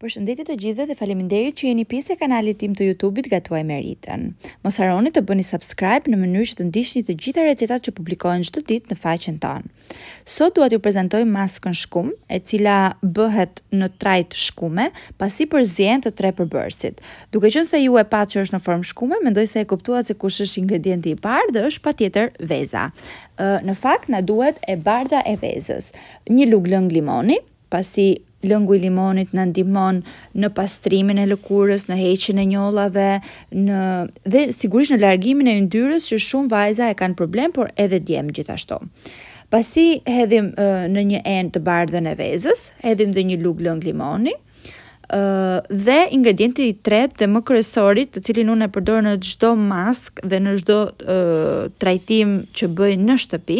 Përshëndetje të gjithëve dhe faleminderit që jeni pjesë e kanalit tim të YouTube-it Gatuaj me rritën. Mos haroni të bëni subscribe në mënyrë që të ndiqni të gjitha recetat që publikohen çdo ditë në faqen tonë. Sot dua t'ju prezantoj maskën shkum, e cila bëhet në trajt shkume, pasi zjen të tre përbërësit. Duke qenë se ju e patë që është në formë shkume, mendoj se e kuptuat se kush është ingredienti i parë dhe është patjetër veza. Në fakt na duhet e bardha e vezës, një lugë lëng limoni, pasi lëngu i limonit në ndimon në pastrimin e lëkurës, në heqin e njollave, në... dhe sigurisht në largimin e ndyrës që shumë vajza e kanë problem, por edhe djem gjithashto. Pasi hedhim uh, në një end të bardhën e vezës, hedhim dhe një lugë lëngu i limonit, dhe ingredienti i tretë dhe më kërësorit të cilin unë e përdor në çdo mask dhe në çdo uh, trajtim që bëj në shtëpi,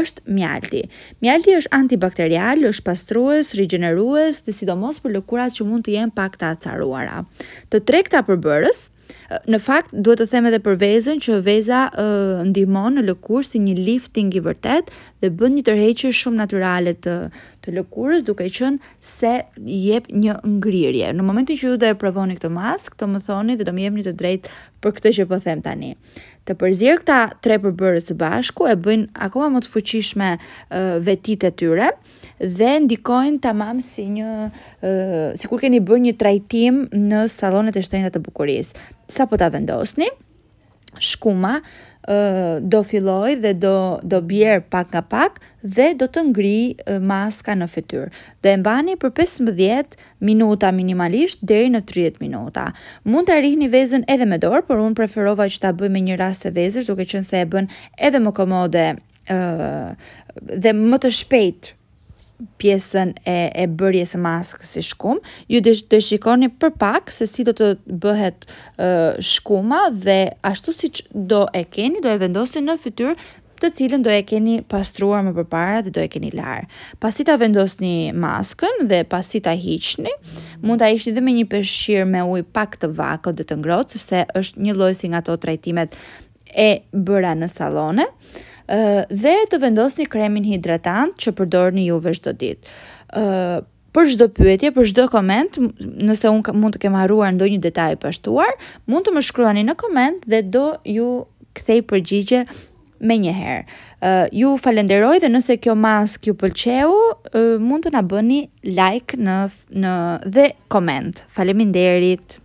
është mjalti. Mjalti është antibakterial, është pastrues, rigjenerues dhe sidomos për lëkurat që mund të jenë pak të acaruara. Të tre përbërës Në fakt duhet të them edhe për vezën që veza uh, ndihmon në lëkurë si një lifting i vërtet dhe bën një tërheqje shumë natyrale të të lëkurës duke qenë se i jep një ngrirje. Në momentin që ju do e provoni këtë mask, të më thoni dhe do më jepni të drejt për këtë që po them tani. Të përzier këta tre përbërës së bashku e bëjnë akoma më të fuqishme uh, vetitë e tyre dhe ndikojnë tamam si një uh, sikur keni bërë një trajtim në sallonet e shtrenjta të bukurisë sa po ta vendosni, shkuma do filloj dhe do, do bjerë pak nga pak dhe do të ngri maska në fytyrë. Do e mbani për 15 minuta minimalisht deri në 30 minuta. Mund ta arrihni vezën edhe me dorë, por unë preferova që ta bëj me një rast të duke që nëse e bën edhe më komode dhe më të shpejtë pjesën e, e bërjes e maskës si shkum, ju dhe, dhe shikoni për pak se si do të bëhet shkuma dhe ashtu si do e keni, do e vendosin në fytyr të cilën do e keni pastruar më përpara dhe do e keni larë. Pasi ta vendosni maskën dhe pasi ta hiqni, mund ta hiqni dhe me një peshqir me ujë pak të vakët dhe të ngrohtë, sepse është një lloj si nga ato trajtimet e bëra në sallone dhe të vendosni kremin hidratant që përdorni juve çdo ditë. ë Për çdo pyetje, për çdo koment, nëse un mund të kem harruar ndonjë detaj të pashtuar, mund të më shkruani në koment dhe do ju kthej përgjigje me njëherë. Uh, ju falenderoj dhe nëse kjo mask ju pëlqeu, uh, mund të na bëni like në në dhe koment. Faleminderit.